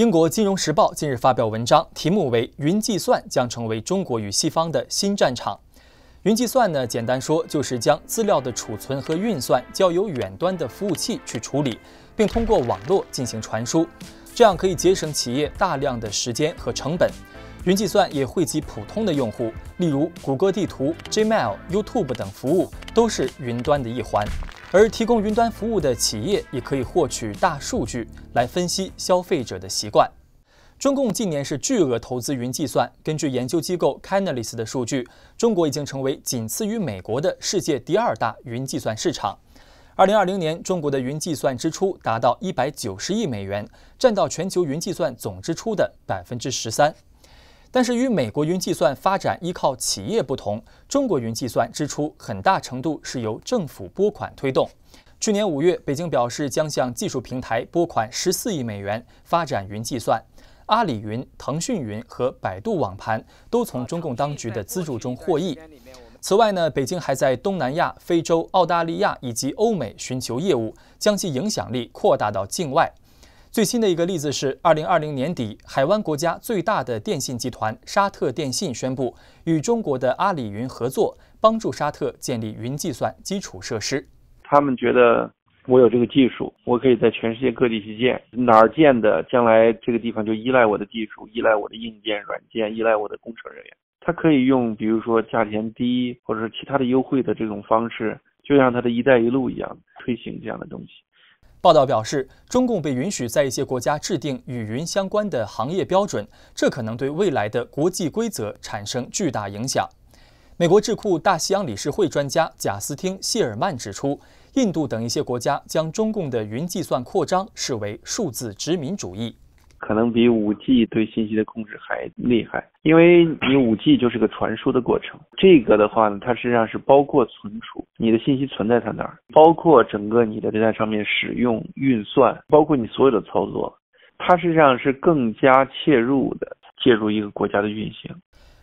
英国《金融时报》近日发表文章，题目为“云计算将成为中国与西方的新战场”。云计算呢，简单说就是将资料的储存和运算交由远端的服务器去处理，并通过网络进行传输，这样可以节省企业大量的时间和成本。云计算也惠及普通的用户，例如谷歌地图、Gmail、YouTube 等服务都是云端的一环。而提供云端服务的企业也可以获取大数据来分析消费者的习惯。中共近年是巨额投资云计算。根据研究机构 c a n a l i s 的数据，中国已经成为仅次于美国的世界第二大云计算市场。二零二零年，中国的云计算支出达到一百九十亿美元，占到全球云计算总支出的百分之十三。但是与美国云计算发展依靠企业不同，中国云计算支出很大程度是由政府拨款推动。去年五月，北京表示将向技术平台拨款十四亿美元发展云计算。阿里云、腾讯云和百度网盘都从中共当局的资助中获益。此外呢，北京还在东南亚、非洲、澳大利亚以及欧美寻求业务，将其影响力扩大到境外。最新的一个例子是，二零二零年底，海湾国家最大的电信集团沙特电信宣布与中国的阿里云合作，帮助沙特建立云计算基础设施。他们觉得我有这个技术，我可以在全世界各地去建，哪儿建的，将来这个地方就依赖我的技术，依赖我的硬件、软件，依赖我的工程人员。他可以用比如说价钱低，或者是其他的优惠的这种方式，就像他的一带一路一样推行这样的东西。报道表示，中共被允许在一些国家制定与云相关的行业标准，这可能对未来的国际规则产生巨大影响。美国智库大西洋理事会专家贾斯汀·谢尔曼指出，印度等一些国家将中共的云计算扩张视为数字殖民主义。可能比五 G 对信息的控制还厉害，因为你五 G 就是个传输的过程，这个的话呢，它实际上是包括存储，你的信息存在它那儿，包括整个你的这台上面使用、运算，包括你所有的操作，它实际上是更加切入的介入一个国家的运行。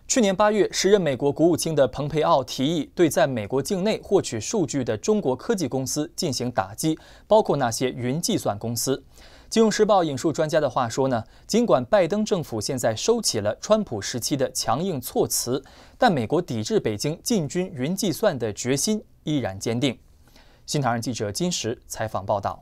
去年八月，时任美国国务卿的蓬佩奥提议对在美国境内获取数据的中国科技公司进行打击，包括那些云计算公司。《金融时报》引述专家的话说呢，尽管拜登政府现在收起了川普时期的强硬措辞，但美国抵制北京进军云计算的决心依然坚定。新唐人记者金石采访报道。